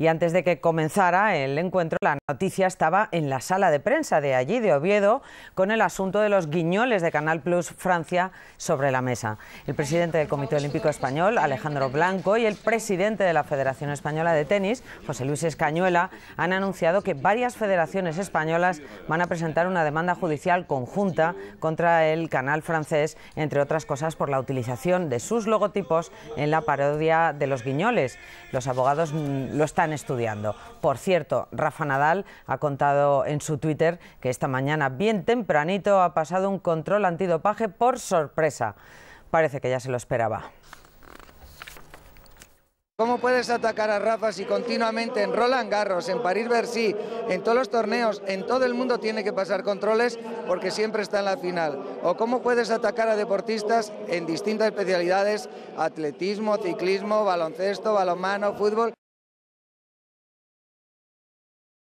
Y antes de que comenzara el encuentro, la noticia estaba en la sala de prensa de allí, de Oviedo, con el asunto de los guiñoles de Canal Plus Francia sobre la mesa. El presidente del Comité Olímpico Español, Alejandro Blanco, y el presidente de la Federación Española de Tenis, José Luis Escañuela, han anunciado que varias federaciones españolas van a presentar una demanda judicial conjunta contra el canal francés, entre otras cosas por la utilización de sus logotipos en la parodia de los guiñoles. Los abogados mm, lo están estudiando. Por cierto, Rafa Nadal ha contado en su Twitter que esta mañana, bien tempranito, ha pasado un control antidopaje por sorpresa. Parece que ya se lo esperaba. ¿Cómo puedes atacar a Rafa si continuamente en Roland Garros, en París-Bercy, en todos los torneos, en todo el mundo tiene que pasar controles porque siempre está en la final? ¿O cómo puedes atacar a deportistas en distintas especialidades, atletismo, ciclismo, baloncesto, balonmano, fútbol,